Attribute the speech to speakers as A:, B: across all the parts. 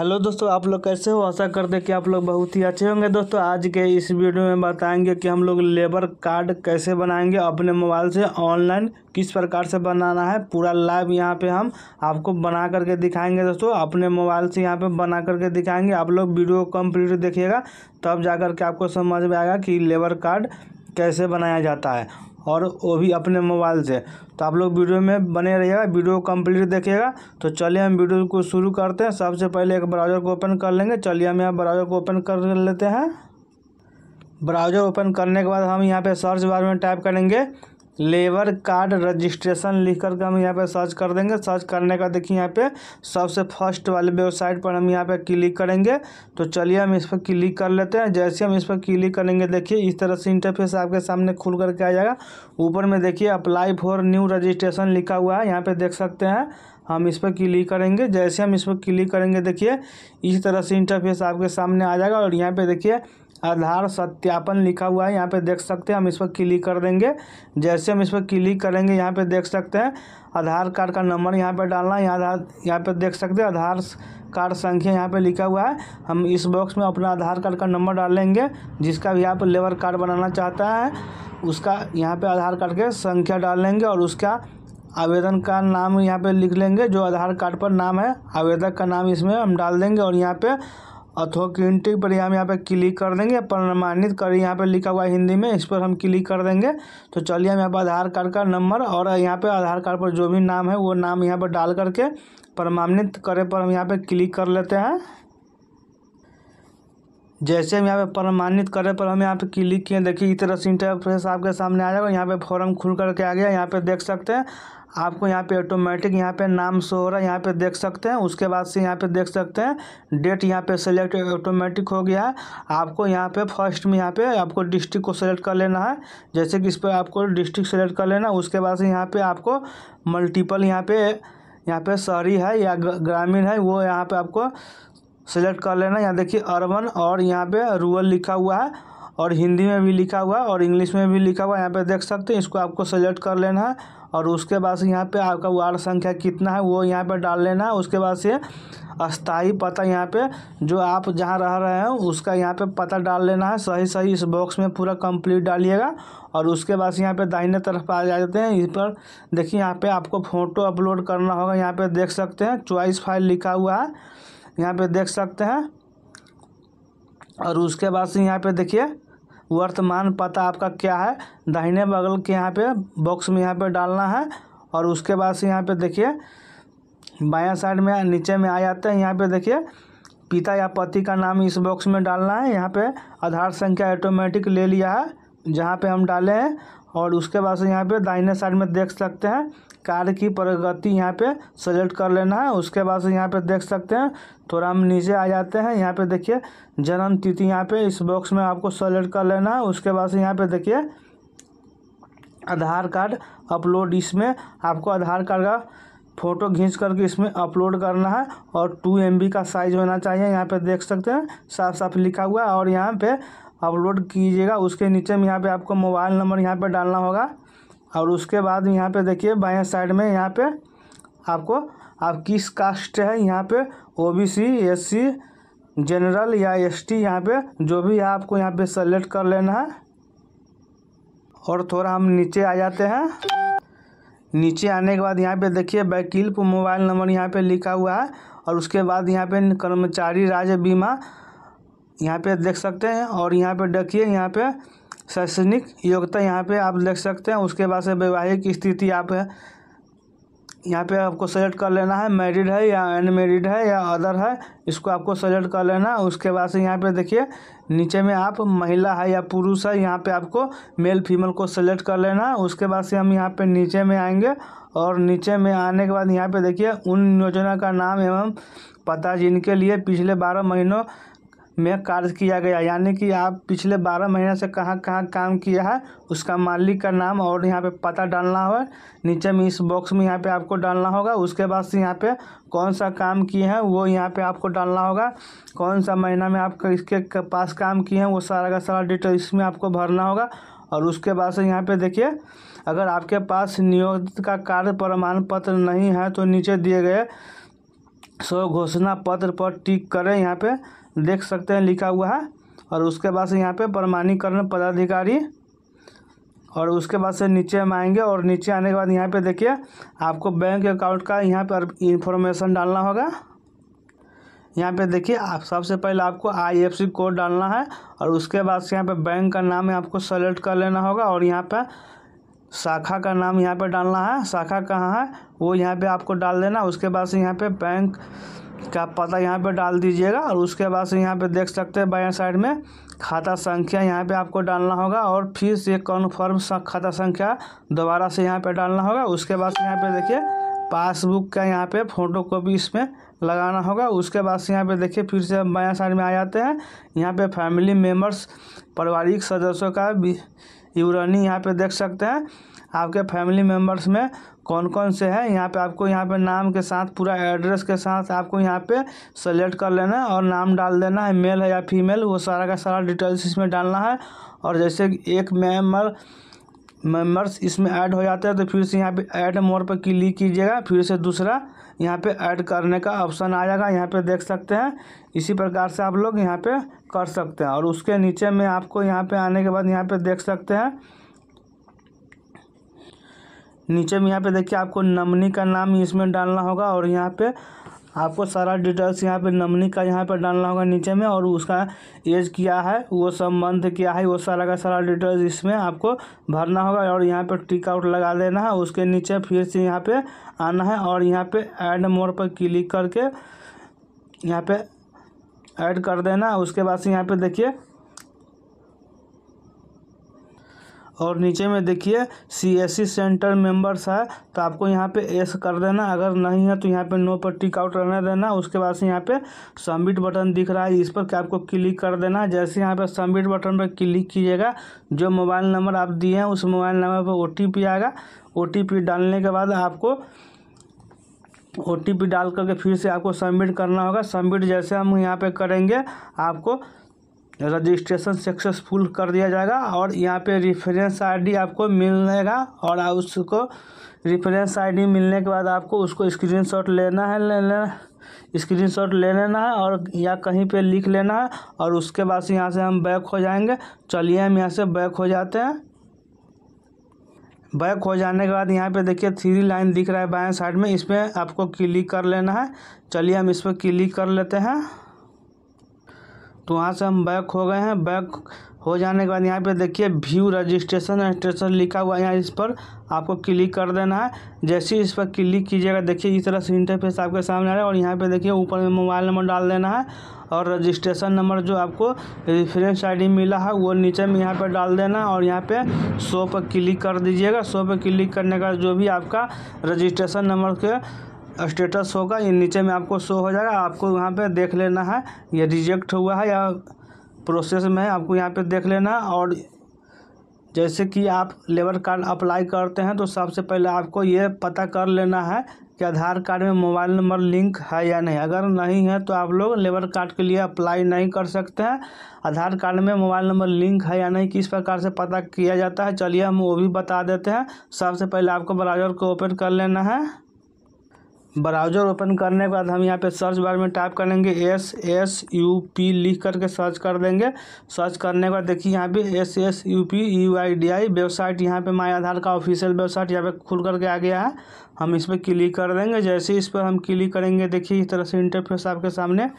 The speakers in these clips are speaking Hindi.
A: हेलो दोस्तों आप लोग कैसे हो आशा करते हैं कि आप लोग बहुत ही अच्छे होंगे दोस्तों आज के इस वीडियो में बताएंगे कि हम लोग लेबर कार्ड कैसे बनाएंगे अपने मोबाइल से ऑनलाइन किस प्रकार से बनाना है पूरा लाइव यहाँ पे हम आपको बना करके दिखाएंगे दोस्तों अपने मोबाइल से यहाँ पे बना करके दिखाएंगे आप लोग वीडियो कंप्लीट देखिएगा तब जा के आपको समझ में आएगा कि लेबर कार्ड कैसे बनाया जाता है और वो भी अपने मोबाइल से तो आप लोग वीडियो में बने रहिएगा वीडियो कंप्लीट देखिएगा तो चलिए हम वीडियो को शुरू करते हैं सबसे पहले एक ब्राउज़र को ओपन कर लेंगे चलिए हम यहाँ ब्राउज़र को ओपन कर लेते हैं ब्राउज़र ओपन करने के बाद हम यहाँ पे सर्च बार में टाइप करेंगे लेबर कार्ड रजिस्ट्रेशन लिख के हम यहाँ पे सर्च कर देंगे सर्च करने का देखिए यहाँ पे सबसे फर्स्ट वाले वेबसाइट पर हम यहाँ पे क्लिक करेंगे तो चलिए हम इस पर क्लिक कर लेते हैं जैसे हम इस पर क्लिक करेंगे देखिए इस तरह से इंटरफेस आपके सामने खुल करके आ जाएगा ऊपर में देखिए अप्लाई फॉर न्यू रजिस्ट्रेशन लिखा हुआ है यहाँ पर देख सकते हैं हम इस पर क्लिक करेंगे जैसे हम इस पर क्लिक करेंगे देखिए इस तरह से इंटरफेस आपके सामने आ जाएगा और यहाँ पर देखिए आधार सत्यापन लिखा हुआ है यहाँ पे देख सकते हैं हम इस पर क्लिक कर देंगे जैसे हम इस पर क्लिक करेंगे यहाँ पे देख सकते हैं आधार कार्ड का नंबर यहाँ पे डालना है आधार यहाँ पर देख सकते हैं आधार कार्ड संख्या यहाँ पे लिखा हुआ है हम इस बॉक्स में अपना आधार कार्ड का नंबर डाल लेंगे जिसका भी आप लेबर कार्ड बनाना चाहता है उसका यहाँ पर आधार कार्ड के संख्या डाल लेंगे और उसका आवेदन का नाम यहाँ पे लिख लेंगे जो आधार कार्ड पर नाम है आवेदक का नाम इसमें हम डाल देंगे और यहाँ पे अथोकिंटी पर हम यहाँ पे क्लिक कर देंगे प्रमाणित कर यहाँ पे लिखा हुआ है हिंदी में इस पर हम क्लिक कर देंगे तो चलिए हम यहाँ पर आधार कार्ड का नंबर और यहाँ पे आधार कार्ड पर जो भी नाम है वो नाम यहाँ पर डाल करके प्रमाणित करे पर हम यहाँ पर क्लिक कर लेते हैं जैसे हम यहाँ पे प्रमाणित करे पर हम यहाँ पे क्लिक किए देखिए इस तरह से इंटरफेस आपके सामने आ जाएगा यहाँ पे फॉर्म खुल करके आ गया यहाँ पे देख सकते हैं आपको यहाँ पे ऑटोमेटिक यहाँ पे नाम शो हो रहा है यहाँ पे देख सकते हैं उसके बाद से यहाँ पे देख सकते हैं डेट यहाँ पे सेलेक्ट ऑटोमेटिक हो गया है आपको यहाँ पे फर्स्ट में यहाँ पे आपको डिस्ट्रिक्ट को सेलेक्ट कर लेना है जैसे कि इस पर आपको डिस्ट्रिक्ट सेलेक्ट कर लेना उसके बाद से यहाँ पर आपको मल्टीपल यहाँ पे यहाँ पे शहरी है या ग्रामीण है वो यहाँ पर आपको सेलेक्ट कर लेना यहाँ देखिए अर्बन और यहाँ पर रूरल लिखा हुआ है और हिंदी में भी लिखा हुआ है और इंग्लिश में भी लिखा हुआ है यहाँ पे देख सकते हैं इसको आपको सेलेक्ट कर लेना है और उसके बाद से यहाँ पे आपका वार्ड संख्या कितना है वो यहाँ पे डाल लेना है उसके बाद से अस्थाई पता यहाँ पे जो आप जहाँ रह रहे हैं उसका यहाँ पे पता डाल लेना है सही सही इस बॉक्स में पूरा कंप्लीट डालिएगा और उसके बाद यहाँ पे दाहिने तरफ आ जाते हैं इस पर देखिए यहाँ पे आपको फ़ोटो अपलोड करना होगा यहाँ पर देख सकते हैं चॉइस फाइल लिखा हुआ है यहाँ पर देख सकते हैं और उसके बाद से यहाँ पर देखिए वर्तमान पता आपका क्या है दाहिने बगल के यहाँ पे बॉक्स में यहाँ पे डालना है और उसके बाद से यहाँ पे देखिए बायां साइड में नीचे में आ जाते हैं यहाँ पे देखिए पिता या पति का नाम इस बॉक्स में डालना है यहाँ पे आधार संख्या ऑटोमेटिक ले लिया है जहाँ पे हम डाले हैं और उसके बाद से यहाँ पे दाहिने साइड में देख सकते हैं कार्य की प्रगति यहाँ पे सेलेक्ट कर लेना है उसके बाद से यहाँ पे देख सकते हैं थोड़ा तो हम नीचे आ जाते हैं यहाँ पे देखिए जन्म तिथि यहाँ पे इस बॉक्स में आपको सेलेक्ट कर लेना है उसके बाद से यहाँ पे देखिए आधार कार्ड अपलोड इसमें आपको आधार कार्ड का फ़ोटो खींच करके इसमें अपलोड करना है और टू एम का साइज़ होना चाहिए यहाँ पे देख सकते हैं साफ साफ लिखा हुआ है और यहाँ पे अपलोड कीजिएगा उसके नीचे में यहाँ पे आपको मोबाइल नंबर यहाँ पे डालना होगा और उसके बाद यहाँ पे देखिए बाएं साइड में यहाँ पे आपको आप किस कास्ट है यहाँ पे ओबीसी एससी जनरल या एसटी यहाँ पे जो भी है आपको यहाँ पे सेलेक्ट कर लेना है और थोड़ा हम नीचे आ जाते हैं नीचे आने के बाद यहाँ पे देखिए वैकिल्प मोबाइल नंबर यहाँ पे लिखा हुआ है और उसके बाद यहाँ पे कर्मचारी राज्य बीमा यहाँ पे देख सकते हैं और यहाँ पे देखिए यहाँ पे शैक्षणिक योग्यता यहाँ पे आप देख सकते हैं उसके बाद से वैवाहिक स्थिति आप यहाँ पे आपको सेलेक्ट कर लेना है मैरिड है या अनमेरिड है या अदर है इसको आपको सेलेक्ट कर लेना है उसके बाद से यहाँ पे देखिए नीचे में आप महिला है या पुरुष है यहाँ पे आपको मेल फीमेल को सेलेक्ट कर लेना है उसके बाद से हम यहाँ पे नीचे में आएंगे और नीचे में आने के बाद यहाँ पे देखिए उन योजना का नाम एवं पता जिनके लिए पिछले बारह महीनों में कार्य किया गया यानी कि आप पिछले बारह महीने से कहाँ कहाँ काम किया है उसका मालिक का नाम और यहाँ पे पता डालना हो नीचे में इस बॉक्स में यहाँ पे आपको डालना होगा उसके बाद से यहाँ पे कौन सा काम किए हैं वो यहाँ पे आपको डालना होगा कौन सा महीना में आप इसके पास काम किए हैं वो सारा का सारा डिटेल इसमें आपको भरना होगा और उसके बाद से यहाँ पे देखिए अगर आपके पास नियोजित का कार्य प्रमाण पत्र नहीं है तो नीचे दिए गए सो घोषणा पत्र पर टिक करें यहाँ पे देख सकते हैं लिखा हुआ है और उसके बाद से यहाँ पे प्रमाणीकरण पदाधिकारी और उसके बाद से नीचे हम आएंगे और नीचे आने के बाद यहाँ पे देखिए आपको बैंक अकाउंट का यहाँ पर इन्फॉर्मेशन डालना होगा यहाँ पे देखिए आप सबसे पहले आपको आईएफसी कोड डालना है और उसके बाद से यहाँ पे बैंक का नाम आपको सेलेक्ट कर लेना होगा और यहाँ पर शाखा का नाम यहाँ पर डालना है शाखा कहाँ है वो यहाँ पे आपको डाल देना उसके बाद से यहाँ पे बैंक का पता यहाँ पे डाल दीजिएगा और उसके बाद से यहाँ पे देख सकते हैं बाएं साइड में खाता संख्या यहाँ पे आपको डालना होगा और फिर से कन्फर्म खाता संख्या दोबारा से यहाँ पे डालना होगा उसके बाद से यहाँ पे देखिए पासबुक का यहाँ पे फ़ोटो कॉपी इसमें लगाना होगा उसके बाद से यहाँ पे देखिए फिर से हम बायाँ साइड में आ जाते हैं यहाँ पे फैमिली मेम्बर्स पारिवारिक सदस्यों का भी यूरनी यहाँ पे देख सकते हैं आपके फैमिली मेम्बर्स में कौन कौन से है यहाँ पे आपको यहाँ पे नाम के साथ पूरा एड्रेस के साथ आपको यहाँ पे सेलेक्ट कर लेना है और नाम डाल देना है मेल है या फीमेल वो सारा का सारा डिटेल्स इसमें डालना है और जैसे एक मेम्बर मेम्बर्स इसमें ऐड हो जाते हैं तो फिर से यहाँ पे ऐड मोर पर क्लिक कीजिएगा फिर से दूसरा यहाँ पे ऐड करने का ऑप्शन आ जाएगा यहाँ पे देख सकते हैं इसी प्रकार से आप लोग यहाँ पे कर सकते हैं और उसके नीचे में आपको यहाँ पे आने के बाद यहाँ पे देख सकते हैं नीचे में यहाँ पे देखिए आपको नमनी का नाम इसमें डालना होगा और यहाँ पे आपको सारा डिटेल्स यहाँ पे नमनी का यहाँ पे डालना होगा नीचे में और उसका एज क्या है वो सब मंथ क्या है वो सारा का सारा डिटेल्स इसमें आपको भरना होगा और यहाँ पे टिक आउट लगा देना है उसके नीचे फिर से यहाँ पे आना है और यहाँ पे ऐड मोड पर क्लिक करके यहाँ पे ऐड कर देना उसके बाद से यहाँ पे देखिए और नीचे में देखिए C S C centre members है तो आपको यहाँ पे एस कर देना अगर नहीं है तो यहाँ पे नो पर टिक आउट रहने देना उसके बाद से यहाँ पे सबमिट बटन दिख रहा है इस पर आपको क्लिक कर देना जैसे यहाँ पे सबमिट बटन पर क्लिक कीजिएगा जो मोबाइल नंबर आप दिए हैं उस मोबाइल नंबर पर ओ टी पी आएगा ओ टी पी डालने के बाद आपको ओ टी पी डाल करके फिर से आपको सबमिट करना होगा सबमिट जैसे हम यहाँ पर करेंगे आपको रजिस्ट्रेशन सक्सेसफुल कर दिया जाएगा और यहाँ पे रेफरेंस आईडी आपको मिलेगा और उसको रेफरेंस आईडी मिलने के बाद आपको उसको स्क्रीनशॉट लेना है लेना शॉट ले लेना है और या कहीं पे लिख लेना है और उसके बाद से यहाँ से हम बैक हो जाएंगे चलिए हम यहाँ से बैक हो जाते हैं बैक हो जाने के बाद यहाँ पे देखिए थ्री लाइन दिख रहा है बाएं साइड में इस पर आपको क्लिक कर लेना है चलिए हम इस पर क्लिक कर लेते हैं तो वहाँ से हम बैक हो गए हैं बैक हो जाने के बाद यहाँ पे देखिए व्यू रजिस्ट्रेशन रजिस्ट्रेशन लिखा हुआ है यहाँ इस पर आपको क्लिक कर देना है जैसे ही इस पर क्लिक कीजिएगा देखिए इस तरह से इंटरफेस आपके सामने आ रहा है और यहाँ पे देखिए ऊपर में मोबाइल नंबर डाल देना है और रजिस्ट्रेशन नंबर जो आपको रेफरेंस आईडी मिला है वो नीचे में यहाँ पर डाल देना और यहाँ पे शो पर क्लिक कर दीजिएगा शो पर क्लिक करने का जो भी आपका रजिस्ट्रेशन नंबर के स्टेटस होगा ये नीचे में आपको शो हो जाएगा आपको यहाँ पे देख लेना है ये रिजेक्ट हुआ है या प्रोसेस में है आपको यहाँ पे देख लेना है और जैसे कि आप लेबर कार्ड अप्लाई करते हैं तो सबसे पहले आपको ये पता कर लेना है कि आधार कार्ड में मोबाइल नंबर लिंक है या नहीं अगर नहीं है तो आप लोग लेबर कार्ड के लिए अप्लाई नहीं कर सकते हैं आधार कार्ड में मोबाइल नंबर लिंक है या नहीं किस प्रकार से पता किया जाता है चलिए हम वो भी बता देते हैं सबसे पहले आपको ब्राउजर को ओपन कर लेना है ब्राउज़र ओपन करने के बाद हम यहाँ पे सर्च बार में टाइप कर लेंगे एस एस यू पी लिख करके सर्च कर देंगे सर्च करने के बाद देखिए यहाँ पे S S U P U I D I website यहाँ पे माई आधार का ऑफिशियल वेबसाइट यहाँ पे खुल करके आ गया है हम इस पर क्लिक कर देंगे जैसे इस पर हम क्लिक करेंगे देखिए इस तरह से इंटरफेस आपके सामने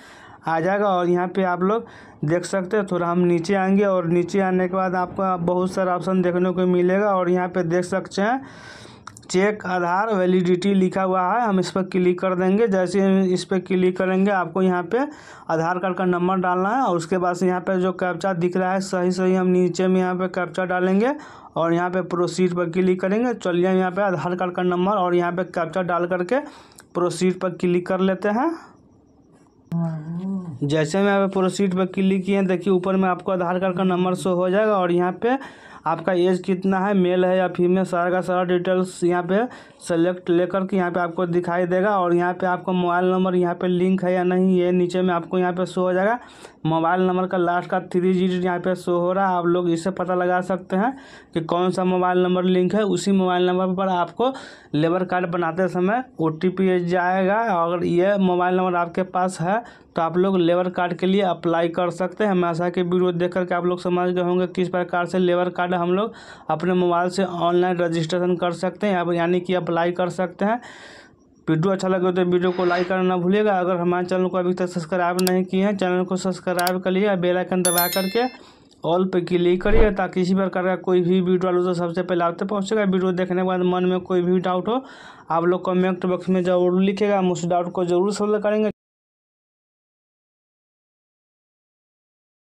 A: आ जाएगा और यहाँ पे आप लोग देख सकते हैं थोड़ा हम नीचे आएंगे और नीचे आने के बाद आपका बहुत सारा ऑप्शन देखने को मिलेगा और यहाँ पे देख सकते हैं चेक आधार वैलिडिटी लिखा हुआ है हम इस पर क्लिक कर देंगे जैसे इस पर क्लिक करेंगे आपको यहाँ पे आधार कार्ड का नंबर डालना है और उसके बाद से यहाँ पे जो कैप्चा दिख रहा है सही सही हम नीचे में यहाँ पे कैप्चा डालेंगे और यहाँ पे प्रोसीड पर क्लिक करेंगे चलिए हम यहाँ पे आधार कार्ड का नंबर और यहाँ पर कैप्चा डाल करके प्रोसीड पर क्लिक कर लेते हैं जैसे मैं प्रोसीड पर क्लिक किए देखिए ऊपर में आपको आधार कार्ड का नंबर शो हो जाएगा और यहाँ पे आपका एज कितना है मेल है या फीमेल सारा का सारा डिटेल्स यहाँ पे सेलेक्ट लेकर के यहाँ पे आपको दिखाई देगा और यहाँ पे आपको मोबाइल नंबर यहाँ पे लिंक है या नहीं ये नीचे में आपको यहाँ पे शो हो जाएगा मोबाइल नंबर का लास्ट का थ्री डिजिट यहाँ पे शो हो रहा है आप लोग इसे पता लगा सकते हैं कि कौन सा मोबाइल नंबर लिंक है उसी मोबाइल नंबर पर आपको लेबर कार्ड बनाते समय ओ जाएगा अगर ये मोबाइल नंबर आपके पास है तो आप लोग लेबर कार्ड के लिए अप्लाई कर सकते हैं मैं आशा के वीडियो देख करके आप लोग समझ गए होंगे किस प्रकार से लेबर कार्ड हम लोग अपने मोबाइल से ऑनलाइन रजिस्ट्रेशन कर सकते हैं यानी कि अप्लाई कर सकते हैं वीडियो अच्छा लगे तो वीडियो को लाइक करना भूलिएगा अगर हमारे चैनल को अभी तक सब्सक्राइब नहीं किए हैं चैनल को सब्सक्राइब कर लिए बेल आइकन दबा करके ऑल पे क्लिक करिए ताकि इसी प्रकार का कोई भी वीडियो आलो तो सबसे पहले आप तक पहुँचेगा वीडियो देखने के बाद मन में कोई भी डाउट हो आप लोग कमेंट बॉक्स में जरूर लिखेगा हम उस डाउट को जरूर सॉल्व करेंगे